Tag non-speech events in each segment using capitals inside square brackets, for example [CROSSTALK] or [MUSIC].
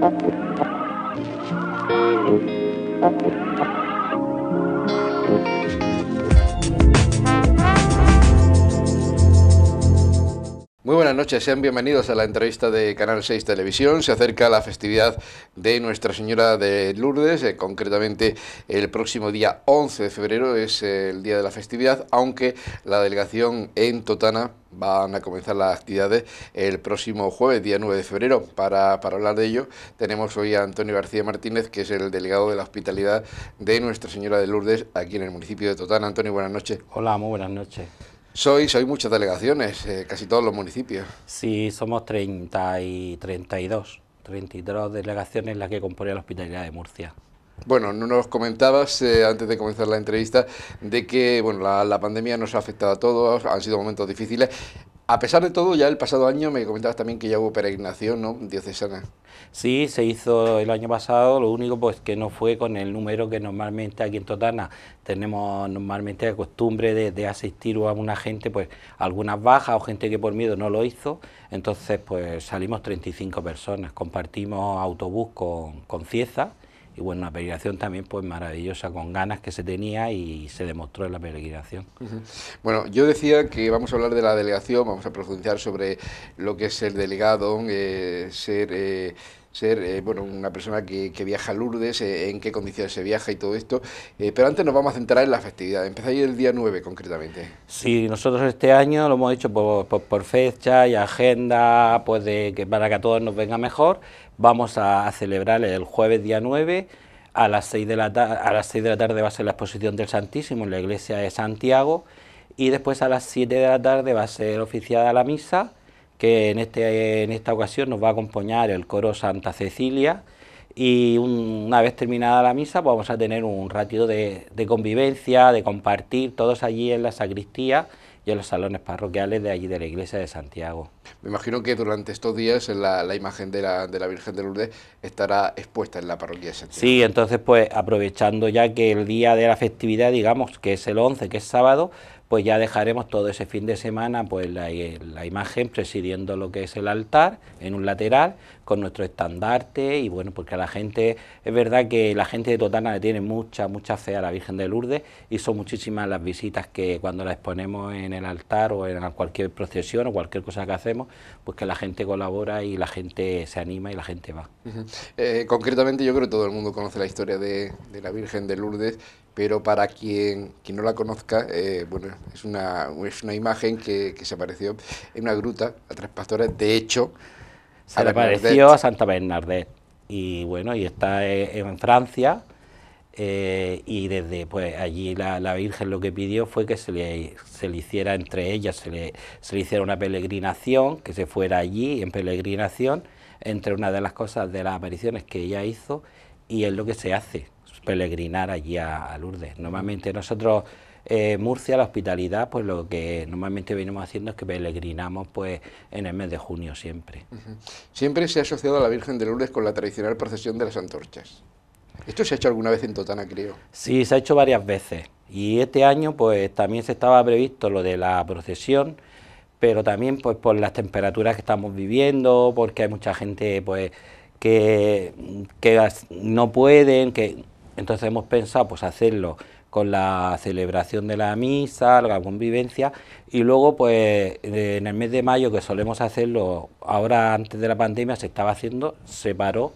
Thank you. noches, sean bienvenidos a la entrevista de Canal 6 Televisión. Se acerca la festividad de Nuestra Señora de Lourdes, eh, concretamente el próximo día 11 de febrero es eh, el día de la festividad, aunque la delegación en Totana van a comenzar las actividades el próximo jueves, día 9 de febrero. Para, para, hablar de ello, tenemos hoy a Antonio García Martínez, que es el delegado de la hospitalidad de Nuestra Señora de Lourdes aquí en el municipio de Totana. Antonio, buenas noches. Hola, muy buenas noches. Soy, soy muchas delegaciones, eh, casi todos los municipios. Sí, somos treinta y 32, 32 delegaciones las que componen la Hospitalidad de Murcia. Bueno, nos comentabas eh, antes de comenzar la entrevista de que bueno, la, pandemia nos ha afectado a todos, han sido momentos difíciles. A pesar de todo, ya el pasado año me comentabas también que ya hubo peregrinación ¿no? diocesana. Sí, se hizo el año pasado, lo único pues que no fue con el número que normalmente aquí en Totana tenemos normalmente la costumbre de, asistir a una gente, pues algunas bajas o gente que por miedo no lo hizo, entonces pues salimos 35 personas, compartimos autobús con, con Cieza, y bueno, una peregrinación también pues maravillosa, con ganas que se tenía y se demostró en la peregrinación. Bueno, yo decía que vamos a hablar de la delegación, vamos a profundizar sobre lo que es eh, ser delegado, eh, ser ser eh, bueno, una persona que, viaja a Lourdes, eh, en qué condiciones se viaja y todo esto. Eh, pero antes nos vamos a centrar en la festividad. Empezáis el día 9 concretamente. Sí, nosotros este año lo hemos dicho por, fecha y agenda, pues de, que para que a todos nos venga mejor. Vamos a, celebrar el jueves día 9 a las, 6 de la a las 6 de la tarde va a ser la exposición del Santísimo en la iglesia de Santiago y después a las 7 de la tarde va a ser oficiada la misa que en, este, en esta ocasión nos va a acompañar el coro Santa Cecilia y una vez terminada la misa pues vamos a tener un ratito de, convivencia, de compartir todos allí en la sacristía y en los salones parroquiales de allí de la iglesia de Santiago. Me imagino que durante estos días la, imagen de la, de la, Virgen de Lourdes estará expuesta en la parroquia de Santiago. Sí, entonces pues aprovechando ya que el día de la festividad, digamos que es el 11, que es sábado, pues ya dejaremos todo ese fin de semana pues la, eh, la, imagen presidiendo lo que es el altar en un lateral, con nuestro estandarte y bueno, porque a la gente, es verdad que la gente de Totana le tiene mucha, mucha fe a la Virgen de Lourdes y son muchísimas las visitas que cuando las exponemos en el altar o en cualquier procesión o cualquier cosa que hacemos, pues que la gente colabora y la gente se anima y la gente va. Eh, concretamente yo creo que todo el mundo conoce la historia de, la Virgen de Lourdes, pero para quien, no la conozca, eh, bueno, es una, una imagen que, que se apareció en una gruta a tres pastores, de hecho, se le pareció a Santa Bernadette. Y bueno, y está eh, en Francia. Eh, y desde pues allí la, Virgen lo que pidió fue que se le, hiciera entre ellas, se le, hiciera una peregrinación, que se fuera allí en peregrinación, entre una de las cosas de las apariciones que ella hizo, y es lo que se hace, peregrinar allí a Lourdes. Normalmente nosotros eh, Murcia, la hospitalidad, pues lo que normalmente venimos haciendo es que peregrinamos pues, en el mes de junio siempre. Siempre se ha asociado a la Virgen de Lourdes con la tradicional procesión de las antorchas. Esto se ha hecho alguna vez en Totana, creo. Sí, se ha hecho varias veces. Y este año pues también se estaba previsto lo de la procesión, pero también pues por las temperaturas que estamos viviendo, porque hay mucha gente pues que, que no pueden, que entonces hemos pensado pues hacerlo con la celebración de la misa, la convivencia y luego pues en el mes de mayo que solemos hacerlo, ahora antes de la pandemia se estaba haciendo, se paró,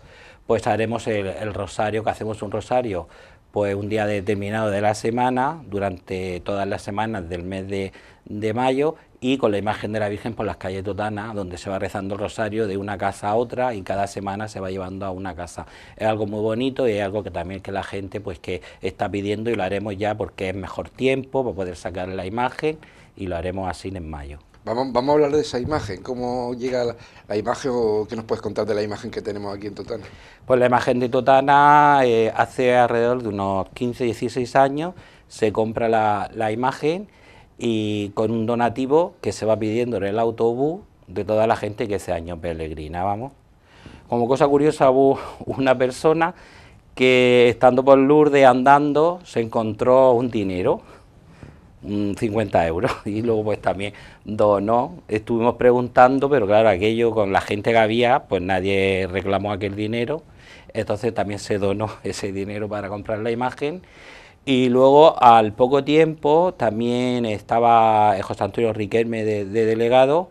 pues haremos el rosario, que hacemos un rosario pues un día determinado de la semana, durante todas las semanas del mes de, mayo, y con la imagen de la Virgen por las calles totanas, donde se va rezando el rosario de una casa a otra y cada semana se va llevando a una casa. Es algo muy bonito y es algo que también que la gente pues que está pidiendo y lo haremos ya porque es mejor tiempo para poder sacar la imagen y lo haremos así en mayo. Vamos, a hablar de esa imagen. ¿Cómo llega la, imagen o qué nos puedes contar de la imagen que tenemos aquí en Totana? Pues la imagen de Totana eh, hace alrededor de unos 15, 16 años se compra la, la, imagen y con un donativo que se va pidiendo en el autobús de toda la gente que ese año peregrina, vamos. Como cosa curiosa hubo una persona que estando por Lourdes andando se encontró un dinero 50 euros [LAUGHS] y luego pues también donó, estuvimos preguntando, pero claro, aquello con la gente que había, pues nadie reclamó aquel dinero, entonces también se donó [LAUGHS] ese dinero para comprar la imagen y luego al poco tiempo también estaba José Antonio Riquelme de, delegado,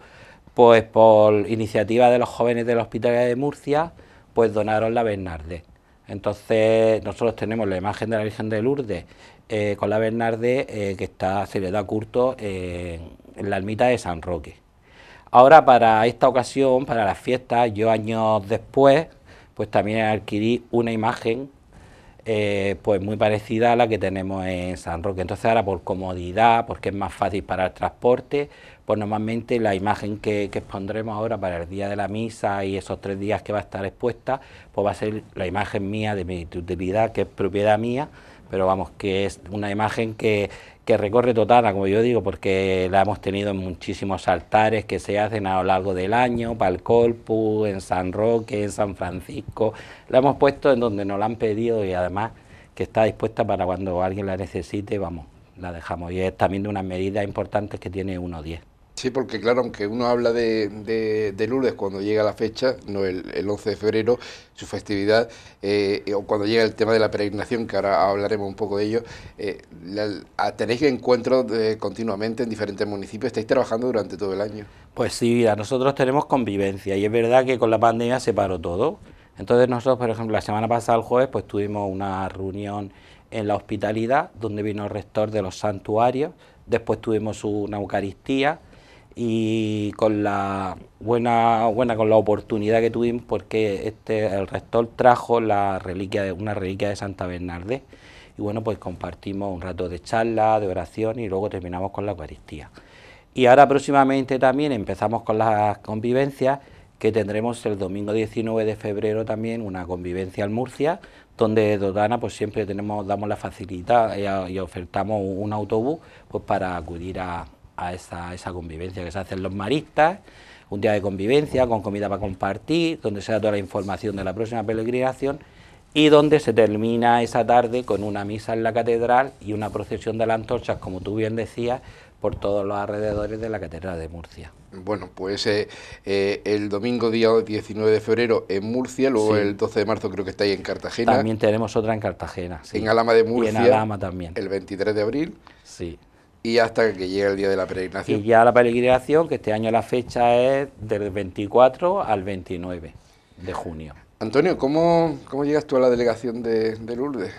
pues por iniciativa de los jóvenes del Hospital de Murcia, pues donaron la Bernarde entonces, nosotros tenemos la imagen de la Virgen de Lourdes eh, con la Bernarde eh, que está, se le da curto eh, en la ermita de San Roque. Ahora, para esta ocasión, para las fiestas, yo años después, pues también adquirí una imagen pues muy parecida a la que tenemos en San Roque. Entonces ahora por comodidad, porque es más fácil para el transporte, pues normalmente la imagen que, expondremos ahora para el día de la misa y esos tres días que va a estar expuesta, pues va a ser la imagen mía de mi utilidad, que es propiedad mía, pero vamos, que es una imagen que, recorre total, como yo digo, porque la hemos tenido en muchísimos altares que se hacen a lo largo del año, para el Corpus, en San Roque, en San Francisco, la hemos puesto en donde nos la han pedido y además que está dispuesta para cuando alguien la necesite, vamos, la dejamos. Y es también de unas medidas importantes que tiene 1.10. Sí, porque claro, aunque uno habla de, de, Lourdes cuando llega la fecha, no el, 11 de febrero, su festividad, eh, eh, o cuando llega el tema de la peregrinación, que ahora hablaremos un poco de ello, eh, tenéis encuentros continuamente en diferentes municipios, estáis trabajando durante todo el año. Pues sí, mira, nosotros tenemos convivencia y es verdad que con la pandemia se paró todo. Entonces nosotros, por ejemplo, la semana pasada, el jueves, pues tuvimos una reunión en la hospitalidad, donde vino el rector de los santuarios, después tuvimos una Eucaristía, y con la buena, buena con la oportunidad que tuvimos porque este el rector trajo la reliquia de, una reliquia de Santa Bernarde y bueno pues compartimos un rato de charla, de oración y luego terminamos con la Eucaristía. Y ahora próximamente también empezamos con las convivencias que tendremos el domingo 19 de febrero también una convivencia en Murcia donde Dodana pues siempre tenemos damos la facilidad y, eh, y ofertamos un autobús pues para acudir a a esa, esa convivencia que se hacen los maristas, un día de convivencia con comida para compartir, donde se da toda la información de la próxima peregrinación y donde se termina esa tarde con una misa en la catedral y una procesión de las antorchas, como tú bien decías, por todos los alrededores de la Catedral de Murcia. Bueno, pues eh, eh, el domingo día 19 de febrero en Murcia, luego el 12 de marzo creo que está ahí en Cartagena. También tenemos otra en Cartagena. Sí. En Alama de Murcia. en también. El 23 de abril. Sí. Y hasta que llegue el día de la peregrinación. Y ya la peregrinación, que este año la fecha es del 24 al 29 de junio. Antonio, ¿cómo, llegas tú a la delegación de, de Lourdes?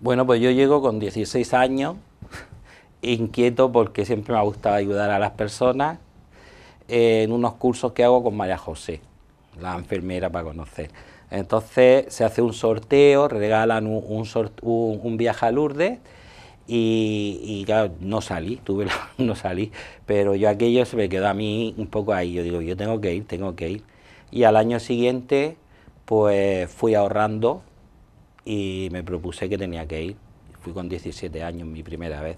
Bueno, pues yo llego con 16 años, inquieto porque siempre me ha gustado ayudar a las personas, en unos cursos que hago con María José, la enfermera para conocer. Entonces se hace un sorteo, regalan un, un, un, un viaje a Lourdes y, claro, no salí, tuve la, [LAUGHS] no salí, pero yo aquello se me quedó a mí un poco ahí, yo digo, yo tengo que ir, tengo que ir. Y al año siguiente, pues fui ahorrando y me propuse que tenía que ir. Fui con 17 años, mi primera vez.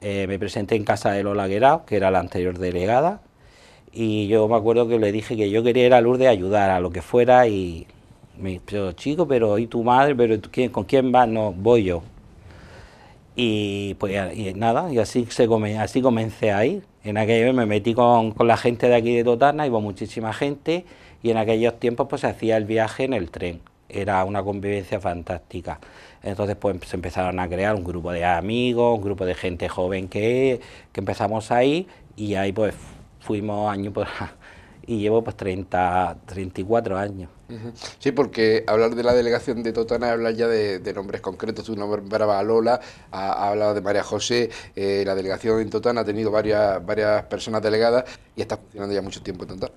Eh, me presenté en casa de Lola Guerao, que era la anterior delegada, y yo me acuerdo que le dije que yo quería ir a Lourdes a ayudar a lo que fuera, y me dijo, chico, pero ¿y tu madre? pero ¿Con quién vas? No, voy yo y pues y nada, y así, se así comencé ahí En aquella me metí con, la gente de aquí de Totana, iba muchísima gente, y en aquellos tiempos pues se hacía el viaje en el tren. Era una convivencia fantástica. Entonces pues se empezaron a crear un grupo de amigos, un grupo de gente joven que, que empezamos ahí, y ahí pues fuimos año por año y llevo pues 30, 34 años. Sí, porque hablar de la delegación de Totana habla hablar ya de, nombres concretos. Tú nombrabas a Lola, ha, hablado de María José. Eh, la delegación en Totana ha tenido varias, varias personas delegadas y está funcionando ya mucho tiempo en Totana.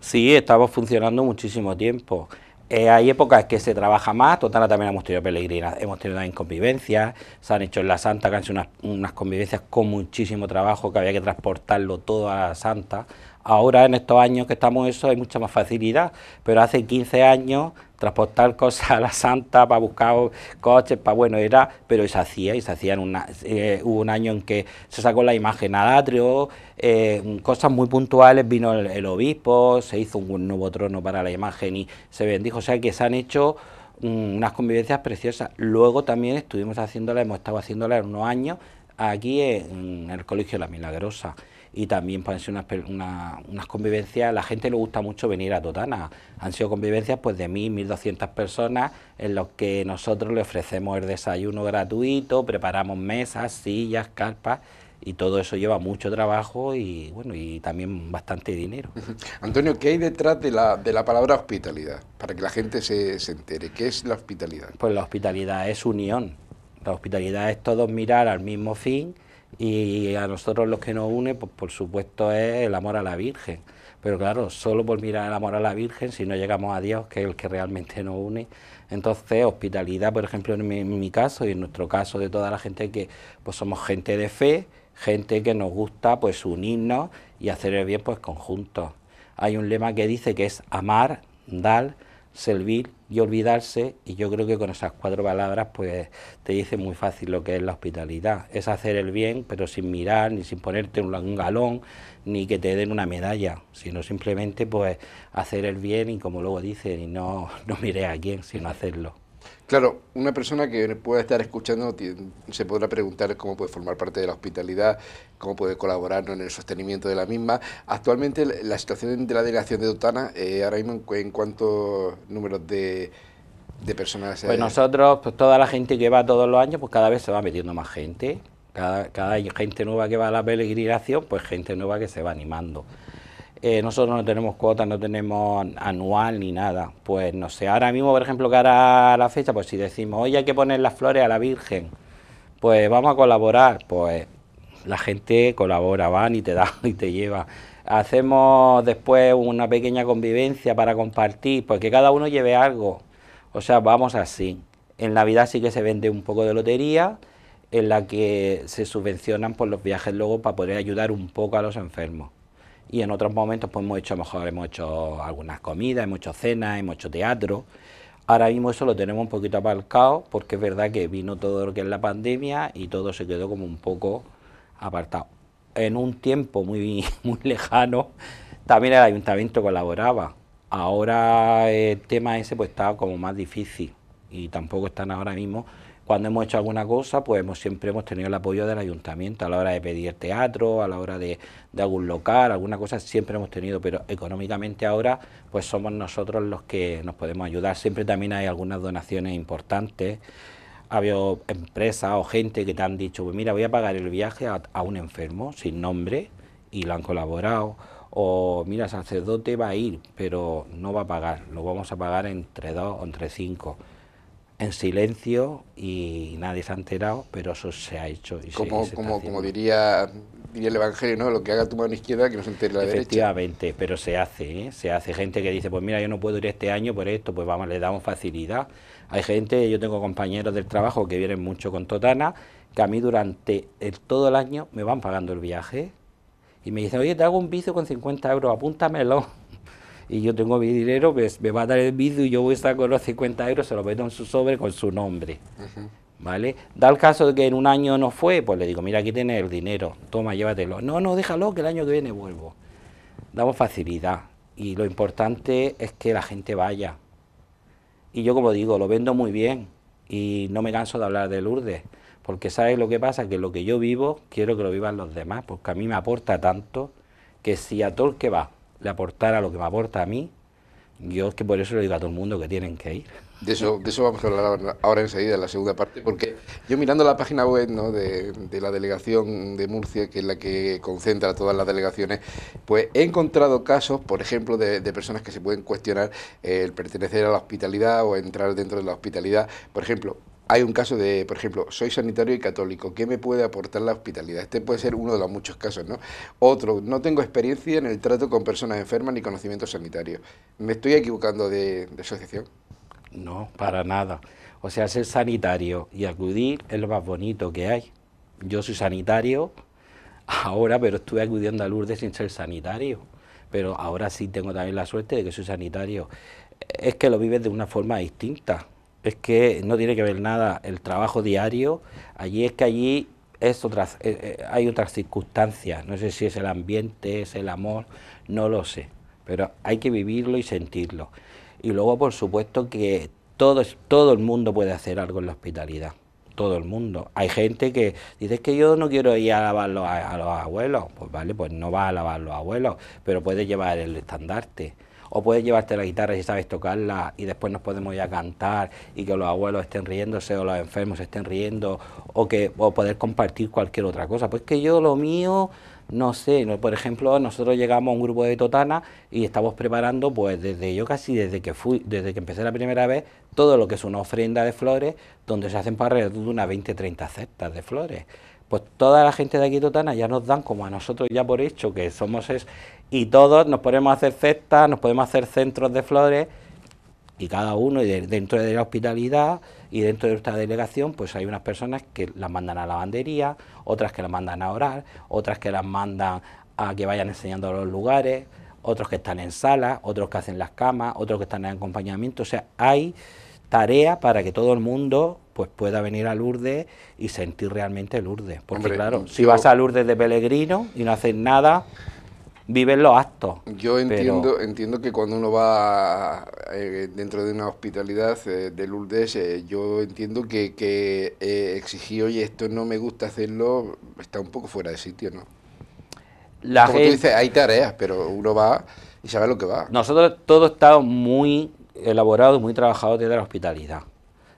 Sí, estamos funcionando muchísimo tiempo. Eh, hay épocas que se trabaja más, Totana también hemos tenido peregrinas, hemos tenido también convivencias, se han hecho en la Santa, que han sido unas, unas convivencias con muchísimo trabajo, que había que transportarlo todo a Santa, Ahora, en estos años que estamos eso, hay mucha más facilidad, pero hace 15 años transportar [LAUGHS] cosas a la Santa para buscar coches, para bueno, era, pero se hacía y se hacía en una, eh, hubo un año en que se sacó la imagen al atrio, eh, cosas muy puntuales, vino el, obispo, se hizo un nuevo trono para la imagen y se bendijo, o sea que se han hecho mm, unas convivencias preciosas. Luego también estuvimos haciéndola, hemos estado haciéndola en unos años aquí en, el Colegio de La Milagrosa y también pueden ser unas, una, unas convivencias, la gente le gusta mucho venir a Totana, han sido convivencias pues de 1.000, 1.200 personas en los que nosotros le ofrecemos el desayuno gratuito, preparamos mesas, sillas, carpas y todo eso lleva mucho trabajo y bueno y también bastante dinero. Antonio, ¿qué hay detrás de la, de la palabra hospitalidad? Para que la gente se, se entere, ¿qué es la hospitalidad? Pues la hospitalidad es unión. La hospitalidad es todos mirar al mismo fin y a nosotros los que nos une, pues por supuesto, es el amor a la Virgen. Pero claro, solo por mirar el amor a la Virgen, si no llegamos a Dios, que es el que realmente nos une. Entonces, hospitalidad, por ejemplo, en mi, caso y en nuestro caso de toda la gente que pues somos gente de fe, gente que nos gusta pues unirnos y hacer el bien pues conjuntos. Hay un lema que dice que es amar, dar, servir y olvidarse y yo creo que con esas cuatro palabras pues te dice muy fácil lo que es la hospitalidad, es hacer el bien pero sin mirar ni sin ponerte un, galón ni que te den una medalla, sino simplemente pues hacer el bien y como luego dicen y no, [LAUGHS] no a quién sino hacerlo. Claro, una persona que pueda estar escuchando se podrá preguntar cómo puede formar parte de la hospitalidad, cómo puede colaborar en el sostenimiento de la misma. Actualmente la situación de la delegación de Dotana, eh, ahora mismo en cuántos números de, de personas... Pues nosotros, pues toda la gente que va todos los años, pues cada vez se va metiendo más gente. Cada, cada gente nueva que va a la peregrinación, pues gente nueva que se va animando. Eh, nosotros no tenemos cuotas, no tenemos anual ni nada. Pues no sé, ahora mismo, por ejemplo, cara a la fecha, pues si decimos, hoy hay que poner las flores a la Virgen, pues vamos a colaborar, pues la gente colabora, van y te da y [LAUGHS] te lleva. Hacemos después una pequeña convivencia para compartir, pues que cada uno lleve algo. O sea, vamos así. En Navidad sí que se vende un poco de lotería, en la que se subvencionan por pues, los viajes luego para poder ayudar un poco a los enfermos y en otros momentos pues hemos hecho, mejor hemos hecho algunas comidas, hemos hecho cenas, hemos hecho teatro. Ahora mismo eso lo tenemos un poquito aparcado porque es verdad que vino todo lo que es la pandemia y todo se quedó como un poco apartado. En un tiempo muy, [LAUGHS] muy lejano también el ayuntamiento colaboraba. Ahora el tema ese pues está como más difícil y tampoco están ahora mismo cuando hemos hecho alguna cosa, pues hemos, siempre hemos tenido el apoyo del ayuntamiento a la hora de pedir teatro, a la hora de, algún local, alguna cosa, siempre hemos tenido, pero económicamente ahora, pues somos nosotros los que nos podemos ayudar. Siempre también hay algunas donaciones importantes ha habido empresas o gente que te han dicho, pues mira, voy a pagar el viaje a, a, un enfermo sin nombre y lo han colaborado. O mira, sacerdote va a ir, pero no va a pagar, lo vamos a pagar entre dos o entre cinco en silencio y nadie se ha enterado, pero eso se ha hecho. como, como, diría, diría el Evangelio, ¿no? lo que haga tu mano izquierda que no se entere la derecha. Efectivamente, pero se hace, ¿eh? se hace. Gente que dice, pues mira, yo no puedo ir este año por esto, pues vamos, le damos facilidad. Hay gente, yo tengo compañeros del trabajo que vienen mucho con Totana, que a mí durante todo el año me van pagando el viaje y me dicen, oye, te hago un vicio con 50 euros, apúntamelo y yo tengo mi dinero, pues me va a dar el vídeo y yo voy a estar con los 50 euros, se lo meto en su sobre con su nombre. ¿Vale? Da el caso de que en un año no fue, pues le digo, mira, aquí tienes el dinero, toma, llévatelo. No, no, déjalo, que el año que viene vuelvo. Damos facilidad. Y lo importante es que la gente vaya. Y yo, como digo, lo vendo muy bien. Y no me canso de hablar de Lourdes. Porque sabes lo que pasa, que lo que yo vivo, quiero que lo vivan los demás, porque a mí me aporta tanto que si a todo el que va le aportar a lo que me aporta a mí, yo que por eso le digo a todo el mundo que tienen que ir. De eso, eso vamos a hablar ahora, enseguida, en la segunda parte, porque yo mirando la página web ¿no? de, de, la delegación de Murcia, que es la que concentra todas las delegaciones, pues he encontrado casos, por ejemplo, de, personas que se pueden cuestionar el pertenecer a la hospitalidad o entrar dentro de la hospitalidad. Por ejemplo, hay un caso de, por ejemplo, soy sanitario y católico, ¿qué me puede aportar la hospitalidad? Este puede ser uno de los muchos casos, ¿no? Otro, no tengo experiencia en el trato con personas enfermas ni conocimiento sanitario. ¿Me estoy equivocando de, asociación? No, para nada. O sea, ser sanitario y acudir es lo más bonito que hay. Yo soy sanitario ahora, pero estuve acudiendo a Lourdes sin ser sanitario. Pero ahora sí tengo también la suerte de que soy sanitario. Es que lo vives de una forma distinta es que no tiene que ver nada el trabajo diario, allí es que allí es eh, eh, hay otras circunstancias, no sé si es el ambiente, es el amor, no lo sé, pero hay que vivirlo y sentirlo. Y luego, por supuesto, que todo, todo el mundo puede hacer algo en la hospitalidad, todo el mundo. Hay gente que dice que yo no quiero ir a lavar a, los abuelos, pues vale, pues no va a lavar los abuelos, pero puede llevar el estandarte o puedes llevarte la guitarra si sabes tocarla y después nos podemos ir a cantar y que los abuelos estén riéndose o los enfermos estén riendo o que o poder compartir cualquier otra cosa. Pues que yo lo mío no sé, por ejemplo, nosotros llegamos a un grupo de Totana y estamos preparando, pues desde yo casi desde que fui, desde que empecé la primera vez, todo lo que es una ofrenda de flores, donde se hacen para de unas 20, 30 cestas de flores pues toda la gente de aquí totana ya nos dan como a nosotros ya por hecho que somos es y todos nos ponemos a hacer cestas, nos podemos hacer centros de flores y cada uno y dentro de la hospitalidad y dentro de nuestra delegación pues hay unas personas que las mandan a lavandería, otras que las mandan a orar, otras que las mandan a que vayan enseñando los lugares, otros que están en salas, otros que hacen las camas, otros que están en acompañamiento, o sea, hay tarea para que todo el mundo pues pueda venir a Lourdes y sentir realmente Lourdes. Porque claro, si vas a Lourdes de peregrino y no haces nada, viven los actos. Yo entiendo, entiendo que cuando uno va eh, dentro de una hospitalidad eh, de Lourdes, eh, yo entiendo que, que y esto no me gusta hacerlo, está un poco fuera de sitio, ¿no? Como tú dices, hay tareas, pero uno va y sabe lo que va. Nosotros todo está muy elaborado muy trabajado desde la hospitalidad.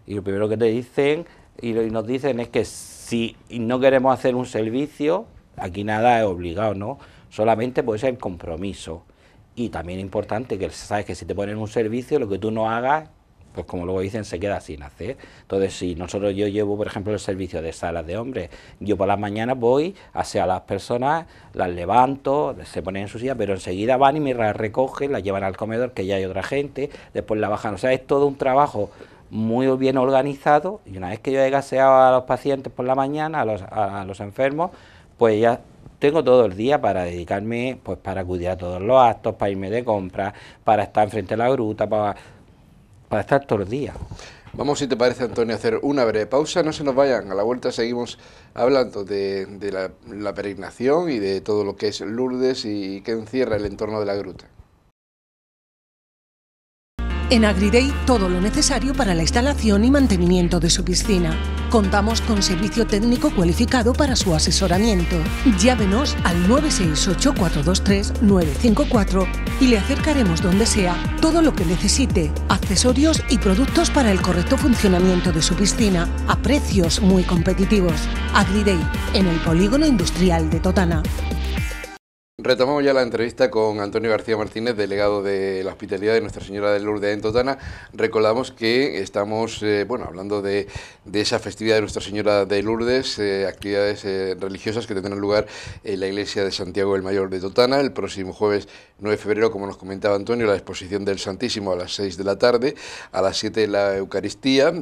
Y lo primero que te dicen y nos dicen es que si no queremos hacer un servicio, aquí nada es obligado, ¿no? Solamente puede ser el compromiso. Y también es importante que sabes que si te ponen un servicio, lo que tú no hagas pues como luego dicen, se queda sin hacer. Entonces, si nosotros yo llevo, por ejemplo, el servicio de salas de hombres, yo por las mañanas voy a las personas, las levanto, se ponen en su silla, pero enseguida van y me las recogen, las llevan al comedor, que ya hay otra gente, después la bajan. O sea, es todo un trabajo muy bien organizado y una vez que yo he gaseado a los pacientes por la mañana, a los, a los enfermos, pues ya tengo todo el día para dedicarme, pues para acudir a todos los actos, para irme de compras, para estar enfrente de la gruta, para para estar todos Vamos, si te parece, Antonio, a hacer una breve pausa. No se nos vayan. A la vuelta seguimos hablando de, la, la peregrinación y de todo lo que es Lourdes y que encierra el entorno de la gruta. En Agriday todo lo necesario para la instalación y mantenimiento de su piscina. Contamos con servicio técnico cualificado para su asesoramiento. Llávenos al 968-423-954 y le acercaremos donde sea todo lo que necesite, accesorios y productos para el correcto funcionamiento de su piscina, a precios muy competitivos. Agriday, en el polígono industrial de Totana. Retomamos ya la entrevista con Antonio García Martínez, delegado de la Hospitalidad de Nuestra Señora de Lourdes en Totana. Recordamos que estamos eh, bueno, hablando de, esa festividad de Nuestra Señora de Lourdes, eh, actividades eh, religiosas que tendrán lugar en la iglesia de Santiago el Mayor de Totana el próximo jueves 9 de febrero, como nos comentaba Antonio, la exposición del Santísimo a las 6 de la tarde, a las 7 la Eucaristía,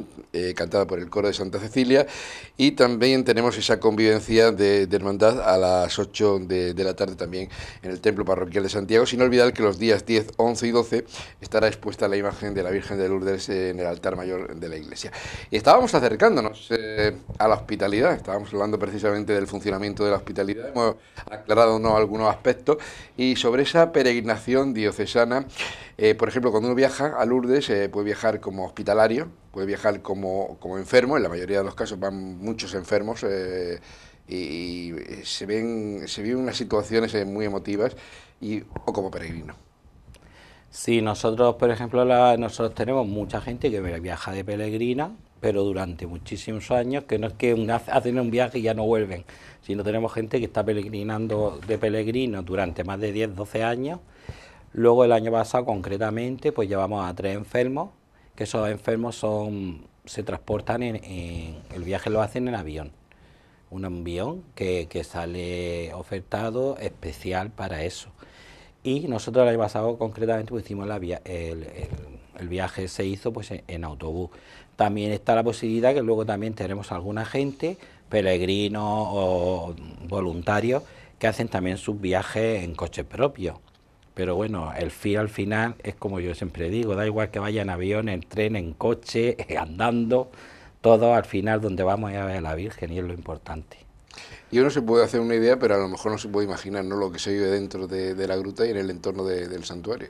cantada por el coro de Santa Cecilia, y también tenemos esa convivencia de, hermandad a las 8 de la tarde también en el templo parroquial de Santiago, sin olvidar que los días 10, 11 y 12 estará expuesta la imagen de la Virgen de Lourdes eh, en el altar mayor de la iglesia. Y estábamos acercándonos eh, a la hospitalidad, estábamos hablando precisamente del funcionamiento de la hospitalidad, hemos aclarado ¿no? algunos aspectos y sobre esa peregrinación diocesana, eh, por ejemplo, cuando uno viaja a Lourdes, puede viajar como hospitalario, puede viajar como, como enfermo, en la mayoría de los casos van muchos enfermos y se ven se viven unas situaciones eh, muy emotivas y o como peregrino. Sí, nosotros, por ejemplo, nosotros tenemos mucha gente que viaja de peregrina, pero durante muchísimos años, que no es que hacen un viaje y ya no vuelven, sino tenemos gente que está peregrinando de peregrino durante más de 10, 12 años. Luego el año pasado, concretamente, pues llevamos a tres enfermos, que esos enfermos son se transportan en el viaje lo hacen en avión un avión que, sale ofertado especial para eso. Y nosotros el año pasado concretamente pues, hicimos la el, viaje se hizo pues en, autobús. También está la posibilidad que luego también tenemos alguna gente, peregrinos o voluntarios, que hacen también sus viajes en coche propio. Pero bueno, el fin al final es como yo siempre digo, da igual que vaya en avión, en tren, en coche, [LAUGHS] andando, ...todo al final donde vamos a ver a la Virgen y es lo importante. Y uno se puede hacer una idea, pero a lo mejor no se puede imaginar ¿no? lo que se vive dentro de, la gruta y en el entorno del santuario.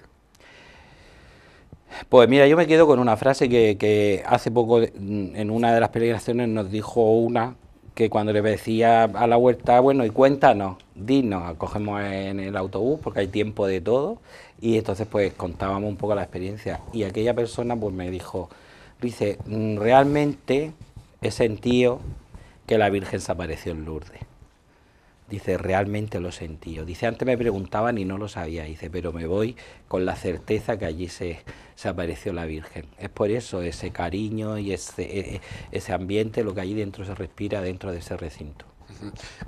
Pues mira, yo me quedo con una frase que, hace poco mm, en una de las peregrinaciones nos dijo una que cuando le decía a la huerta, bueno, y cuéntanos, dinos, cogemos en el autobús porque hay tiempo de todo, y entonces pues contábamos un poco la experiencia. Y aquella persona pues me dijo, Dice, mm, realmente he sentido que la Virgen se apareció en Lourdes. Dice, realmente lo sentí. Dice, antes me preguntaban y no lo sabía. Dice, pero me voy con la certeza que allí se, apareció la Virgen. Es por eso ese cariño y ese, e, e, ese ambiente, lo que allí dentro se respira dentro de ese recinto.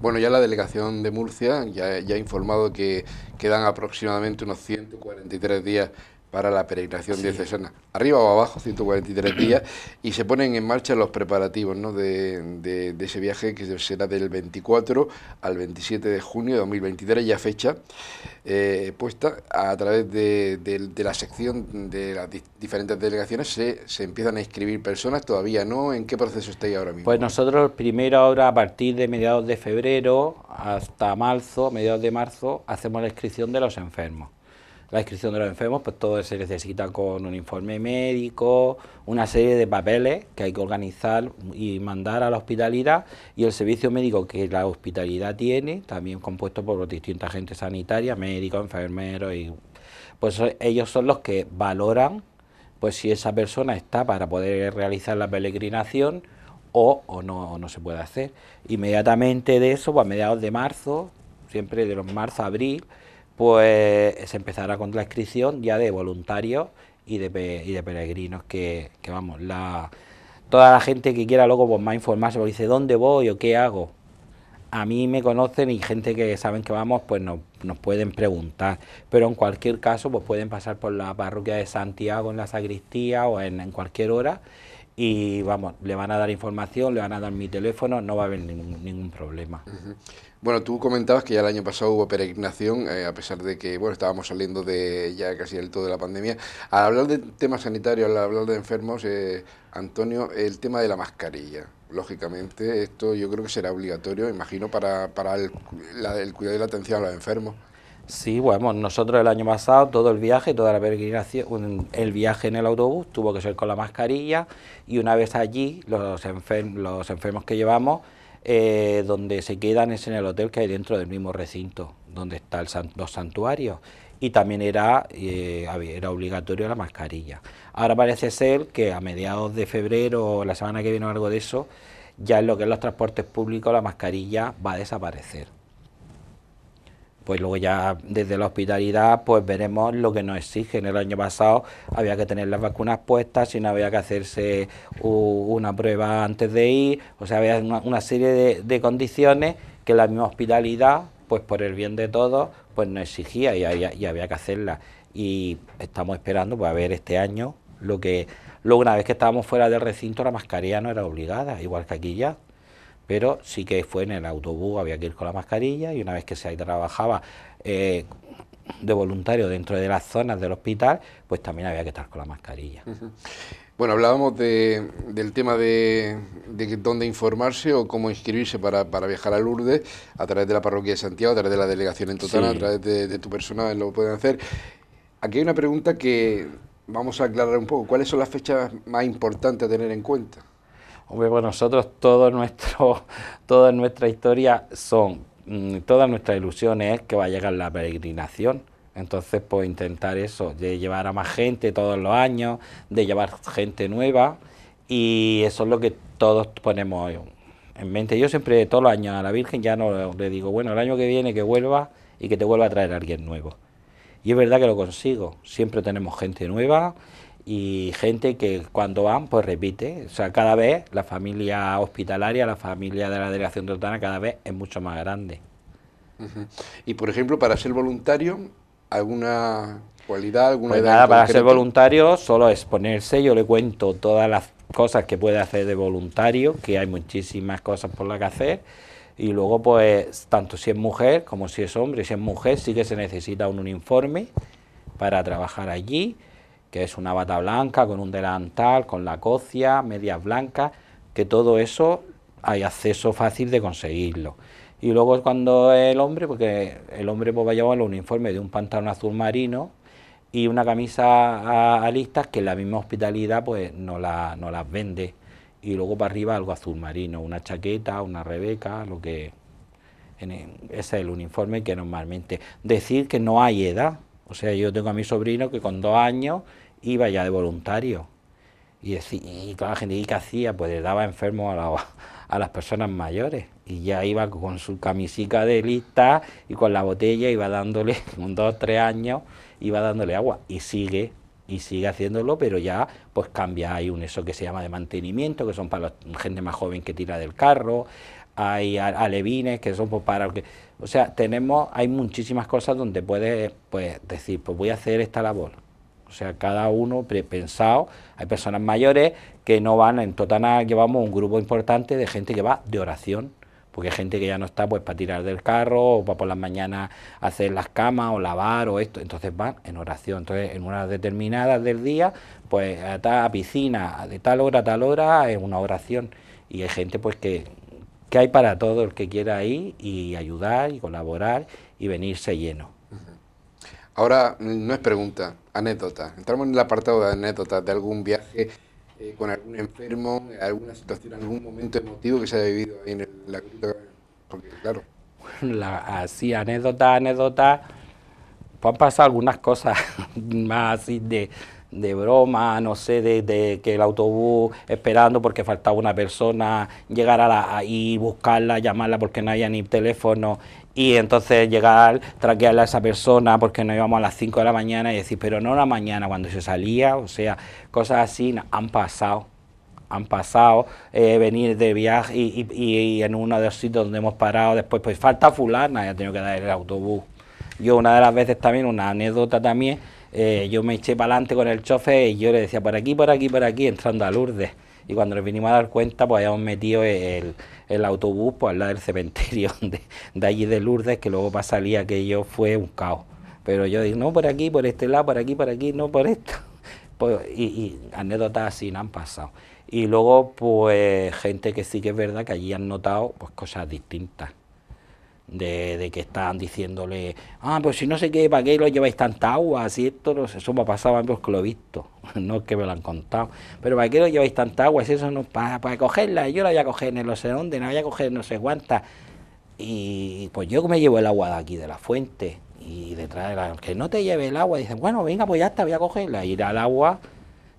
Bueno, ya la delegación de Murcia ya, ya ha informado que quedan aproximadamente unos 143 días para la peregrinación de diocesana. Arriba o abajo, 143 días, y se ponen en marcha los preparativos ¿no? de, ese viaje que será del 24 al 27 de junio de 2023, ya fecha eh, puesta a través de, la sección de las diferentes delegaciones. Se, se empiezan a inscribir personas, todavía no. ¿En qué proceso estáis ahora mismo? Pues nosotros, primero ahora, a partir de mediados de febrero hasta marzo, mediados de marzo, hacemos la inscripción de los enfermos la inscripción de los enfermos, pues todo se necesita con un informe médico, una serie de papeles que hay que organizar y mandar a la hospitalidad y el servicio médico que la hospitalidad tiene, también compuesto por los distintos agentes sanitarios, médicos, enfermeros, pues ellos son los que valoran pues si esa persona está para poder realizar la peregrinación o, o no, no se puede hacer. Inmediatamente de eso, pues a mediados de marzo, siempre de los marzo a abril, pues se empezará con la inscripción ya de voluntarios y de, peregrinos, que, vamos, la, toda la gente que quiera luego pues, más informarse, porque dice, ¿dónde voy o qué hago? A mí me conocen y gente que saben que vamos, pues nos, nos pueden preguntar, pero en cualquier caso, pues pueden pasar por la parroquia de Santiago en la sacristía o en, cualquier hora y vamos, le van a dar información, le van a dar mi teléfono, no va a haber ningún, problema. Bueno, tú comentabas que ya el año pasado hubo peregrinación, eh, a pesar de que bueno estábamos saliendo de ya casi del todo de la pandemia. Al hablar de temas sanitarios, al hablar de enfermos, eh, Antonio, el tema de la mascarilla. Lógicamente, esto yo creo que será obligatorio, imagino, para, el, cuidado y la atención a los enfermos. Sí, bueno, nosotros el año pasado todo el viaje, toda la peregrinación, el viaje en el autobús tuvo que ser con la mascarilla y una vez allí los, los enfermos que llevamos eh, donde se quedan es en el hotel que hay dentro del mismo recinto, donde están los santuarios. Y también era, eh, era obligatorio la mascarilla. Ahora parece ser que a mediados de febrero, ...o la semana que viene o algo de eso, ya en lo que es los transportes públicos la mascarilla va a desaparecer pues luego ya desde la hospitalidad pues veremos lo que nos exige. En El año pasado había que tener las vacunas puestas, y no había que hacerse una prueba antes de ir, o sea, había una, serie de, condiciones que la misma hospitalidad, pues por el bien de todos, pues no exigía y había, y había que hacerla. Y estamos esperando pues, a ver este año lo que... Luego, una vez que estábamos fuera del recinto, la mascarilla no era obligada, igual que aquí ya pero sí que fue en el autobús, había que ir con la mascarilla y una vez que se trabajaba eh, de voluntario dentro de las zonas del hospital, pues también había que estar con la mascarilla. Bueno, hablábamos del tema de, dónde informarse o cómo inscribirse para, viajar a Lourdes a través de la parroquia de Santiago, a través de la delegación en total, a través de tu personal, lo pueden hacer. Aquí hay una pregunta que vamos a aclarar un poco. ¿Cuáles son las fechas más importantes a tener en cuenta? Pues nosotros [LAUGHS] toda nuestra historia son, mm, todas nuestras ilusiones es que va a llegar la peregrinación. Entonces, pues intentar eso, de llevar a más gente todos los años, de llevar gente nueva, y eso es lo que todos ponemos en mente. Yo siempre, todos los años a la Virgen, ya no le digo, bueno, el año que viene que vuelva y que te vuelva a traer a alguien nuevo. Y es verdad que lo consigo, siempre tenemos gente nueva y gente que cuando van pues repite. O sea, cada vez la familia hospitalaria, la familia de la delegación total cada vez es mucho más grande. Y por ejemplo, para ser voluntario, ¿alguna cualidad, alguna pues edad? para ser voluntario solo es ponerse, yo le cuento todas las cosas que puede hacer de voluntario, que hay muchísimas cosas por las que hacer. Y luego, pues, tanto si es mujer como si es hombre, si es mujer, sí que se necesita un uniforme para trabajar allí que es una bata blanca con un delantal, con la cocia, medias blancas, que todo eso hay acceso fácil de conseguirlo. Y luego cuando el hombre, porque el hombre pues, va a llevar uniforme de un pantalón azul marino y una camisa a, listas que la misma hospitalidad pues no, no las vende. Y luego para arriba algo azul marino, una chaqueta, una rebeca, lo que... Ese es el uniforme que normalmente... Decir que no hay edad, o sea, yo tengo a mi sobrino que con dos años iba ya de voluntario. Y, claro, la gente, ¿y qué hacía? Pues le daba enfermo a, [LAUGHS] las personas mayores. Y ya iba con su camisita de lista y con la botella, iba dándole, [LAUGHS] con dos, tres años, iba dándole agua. Y sigue, y sigue haciéndolo, pero ya pues cambia. Hay un eso que se llama de mantenimiento, que son para la gente más joven que tira del carro, hay alevines que son pues, para... O sea, tenemos, hay muchísimas cosas donde puedes pues, decir, pues voy a hacer esta labor. O sea, cada uno pensado, hay personas mayores que no van, en Totana llevamos un grupo importante de gente que va de oración, porque hay gente que ya no está pues para tirar del carro, o para por las mañanas hacer las camas, o lavar, o esto, entonces van en oración. Entonces, en unas determinadas del día, pues a, a piscina, de tal hora a tal hora, es una oración. Y hay gente pues que que hay para todo el que quiera ir y ayudar y colaborar y venirse lleno. Ahora, mm, no es pregunta, anécdota. Entramos en el apartado de anécdotas de algún viaje eh, con algún enfermo, alguna situación, algún momento emotivo que se haya vivido ahí en el, la Porque, claro. así, anécdota, anécdota. Pues han pasado algunas cosas [LAUGHS] más así de, de broma, no sé, de, que el autobús esperando porque faltaba una persona, llegar a la, buscarla, llamarla porque no había ni teléfono y entonces llegar, traquearla a esa persona porque nos íbamos a las 5 de la mañana y decir, pero no a la mañana cuando se salía, o sea, cosas así han pasado. Han pasado, eh, venir de viaje y, en uno de los sitios donde hemos parado, después, pues falta fulana, ya tenido que dar el autobús. Yo una de las veces también, una anécdota también, eh, yo me eché para adelante con el chofer y yo le decía, por aquí, por aquí, por aquí, entrando a Lourdes. Y cuando nos vinimos a dar cuenta, pues habíamos metido el, autobús por pues, al lado del cementerio [LAUGHS] de, allí de Lourdes, que luego para salir aquello fue un caos. Pero yo dije, no, por aquí, por este lado, por aquí, por aquí, no, por esto. [LAUGHS] Pues, y, anécdotas así no han pasado. Y luego, pues, gente que sí que es verdad que allí han notado pues, cosas distintas de, de, que están diciéndole, ah, pues si no sé qué, ¿para qué lo lleváis tanta agua? ...si esto, no, eso me ha pasado a mí porque lo he visto, [LAUGHS] no es que me lo han contado, pero ¿para qué lo lleváis tanta agua? Si eso no, para, para cogerla, yo la voy a coger en no sé dónde, la voy a coger no sé cuánta. Y pues yo me llevo el agua de aquí, de la fuente, y detrás de la, que no te lleve el agua, dicen, bueno, venga, pues ya está, voy a cogerla, ir al agua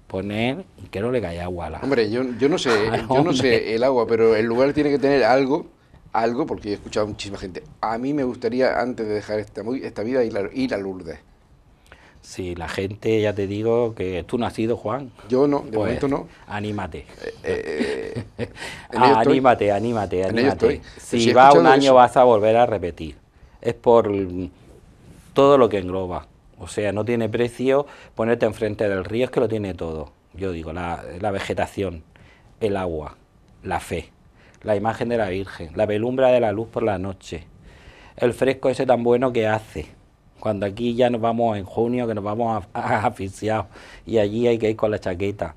poner y que no le caiga agua a la... Hombre, yo, yo no sé, [LAUGHS] yo no sé el agua, pero el lugar tiene que tener algo algo, porque he escuchado a muchísima gente. A mí me gustaría, antes de dejar esta, esta vida, ir a, Lourdes. Si la gente, ya te digo, que tú no has Juan. Yo no, de pues, momento no. Anímate. Eh, eh, eh, [LAUGHS] anímate, anímate, anímate. Si, va un año vas a volver a repetir. Es por todo lo que engloba. O sea, no tiene precio ponerte enfrente del río, es que lo tiene todo. Yo digo, la, la vegetación, el agua, la fe la imagen de la Virgen, la pelumbra de la luz por la noche, el fresco ese tan bueno que hace, cuando aquí ya nos vamos en junio, que nos vamos a, asfixiados y allí hay que ir con la chaqueta.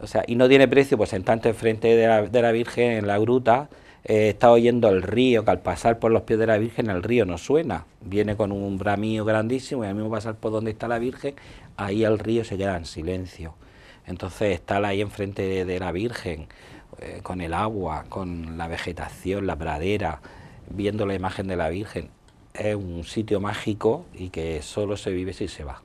O sea, y no tiene precio, pues tanto enfrente de la, de la Virgen en la gruta, eh, está oyendo el río, que al pasar por los pies de la Virgen el río no suena, viene con un bramío grandísimo y al mismo pasar por donde está la Virgen, ahí el río se queda en silencio. Entonces estar ahí enfrente de la Virgen, eh, con el agua, con la vegetación, la pradera, viendo la imagen de la Virgen. Es un sitio mágico y que solo se vive si se va.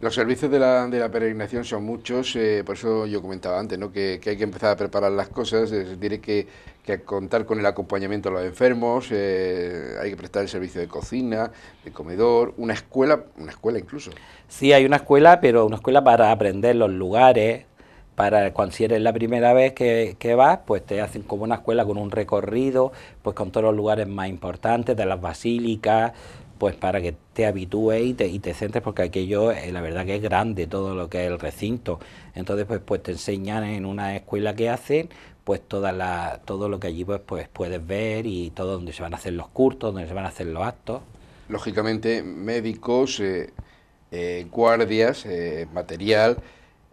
Los servicios de la, de la, peregrinación son muchos, eh, por eso yo comentaba antes ¿no? que, hay que empezar a preparar las cosas, se tiene que, que, contar con el acompañamiento a los enfermos, eh, hay que prestar el servicio de cocina, de comedor, una escuela, una escuela incluso. Sí, hay una escuela, pero una escuela para aprender los lugares, para cuando si eres la primera vez que, vas, pues te hacen como una escuela con un recorrido, pues con todos los lugares más importantes, de las basílicas, pues para que te habitúes y te, centres, porque aquello, eh, la verdad que es grande todo lo que es el recinto. Entonces, pues, pues te enseñan en una escuela que hacen, pues toda todo lo que allí pues, pues puedes ver y todo donde se van a hacer los cursos, donde se van a hacer los actos. Lógicamente, médicos, eh, eh, guardias, material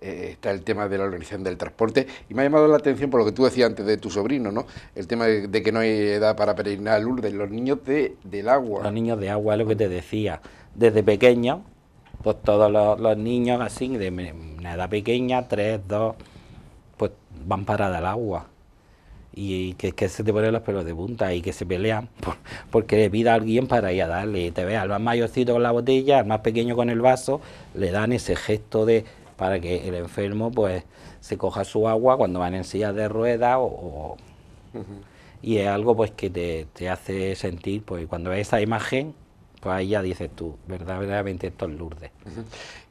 eh, está el tema de la organización del transporte. Y me ha llamado la atención por lo que tú decías antes de tu sobrino, ¿no? El tema de, que no hay edad para peregrinar a Lourdes, los niños del agua. Los niños de agua, es lo que te decía. Desde pequeño pues todos los, niños así, de una edad pequeña, tres, dos, pues van parada al agua y que, que, se te ponen los pelos de punta y que se pelean [LAUGHS] porque le pida a alguien para ir a darle. Te ve al más mayorcito con la botella, al más pequeño con el vaso, le dan ese gesto de para que el enfermo pues se coja su agua cuando van en silla de ruedas o, y es algo pues que te, hace sentir pues cuando ves esa imagen pues ahí ya dices tú verdaderamente esto es Lourdes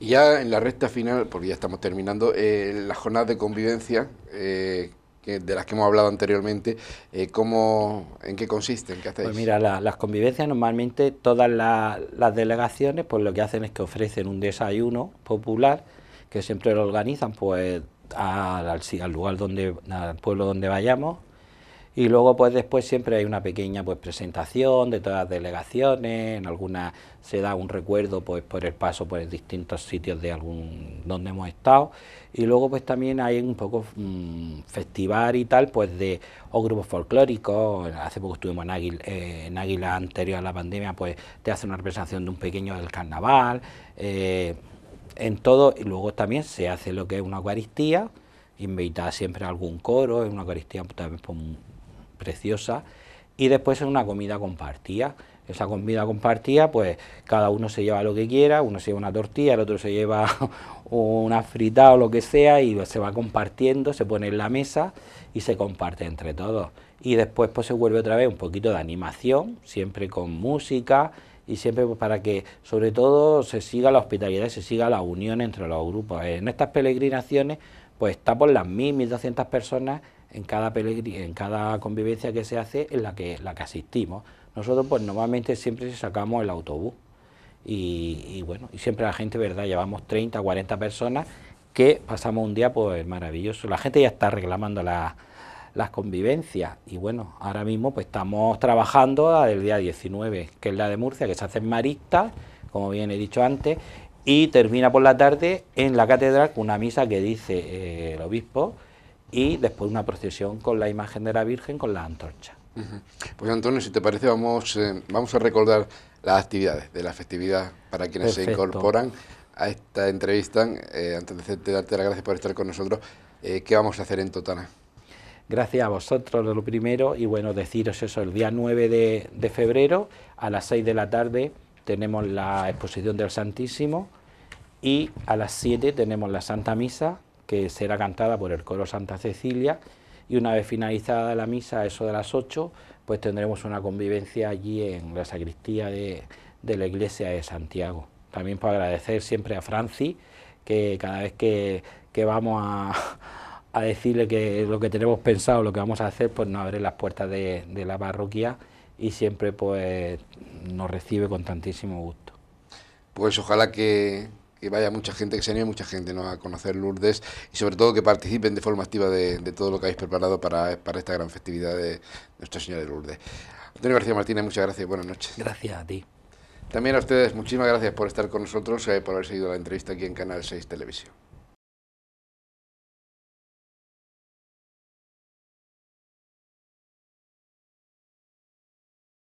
y ya en la recta final porque ya estamos terminando eh, las jornadas de convivencia eh, de las que hemos hablado anteriormente, eh, ¿cómo, ¿en qué consisten? ¿Qué hacéis? Pues mira, las convivencias normalmente todas las delegaciones pues lo que hacen es que ofrecen un desayuno popular que siempre lo organizan pues al, lugar donde, al pueblo donde vayamos y luego pues después siempre hay una pequeña pues presentación de todas las delegaciones, en algunas se da un recuerdo pues por el paso por distintos sitios de algún donde hemos estado y luego pues también hay un poco mm, festival y tal pues de o grupos folclóricos, hace poco estuvimos en Águila, eh, en Águila anterior a la pandemia pues te hace una representación de un pequeño del carnaval, eh, en todo, y luego también se hace lo que es una Eucaristía, ...invita siempre a algún coro, es una Eucaristía también pues, preciosa, y después es una comida compartida. Esa comida compartida, pues cada uno se lleva lo que quiera, uno se lleva una tortilla, el otro se lleva [LAUGHS] una frita o lo que sea, y se va compartiendo, se pone en la mesa y se comparte entre todos. Y después pues se vuelve otra vez un poquito de animación, siempre con música, y siempre para que sobre todo se siga la hospitalidad se siga la unión entre los grupos. Eh, en estas peregrinaciones pues está por las 1.200 personas en cada, en cada convivencia que se hace en la que, la que asistimos. Nosotros pues normalmente siempre sacamos el autobús y, bueno, y siempre la gente, ¿verdad? Llevamos 30, 40 personas que pasamos un día pues maravilloso. La gente ya está reclamando la las convivencias. Y bueno, ahora mismo pues estamos trabajando del día 19, que es la de Murcia, que se hace en Marista, como bien he dicho antes, y termina por la tarde en la catedral con una misa que dice eh, el obispo y después una procesión con la imagen de la Virgen con la antorcha. Pues Antonio, si te parece, vamos, eh, vamos a recordar las actividades de la festividad para quienes se incorporan a esta entrevista. Eh, antes de darte las gracias por estar con nosotros, ¿qué vamos a hacer en Totana? Gracias a vosotros lo primero y bueno, deciros eso, el día 9 de, febrero a las 6 de la tarde tenemos la exposición del Santísimo y a las 7 tenemos la Santa Misa que será cantada por el coro Santa Cecilia y una vez finalizada la misa, eso de las 8, pues tendremos una convivencia allí en la sacristía de, la iglesia de Santiago. También para agradecer siempre a Franci, que cada vez que vamos a, a decirle que lo que tenemos pensado, lo que vamos a hacer, pues nos abre las puertas de, la parroquia y siempre pues nos recibe con tantísimo gusto. Pues ojalá que, vaya mucha gente, que se anime mucha gente a conocer Lourdes y sobre todo que participen de forma activa de, todo lo que habéis preparado para, para, esta gran festividad de Nuestra Señora de Lourdes. Antonio García Martínez, muchas gracias buenas noches. Gracias a ti. También a ustedes, muchísimas gracias por estar con nosotros y eh, por haber seguido la entrevista aquí en Canal 6 Televisión.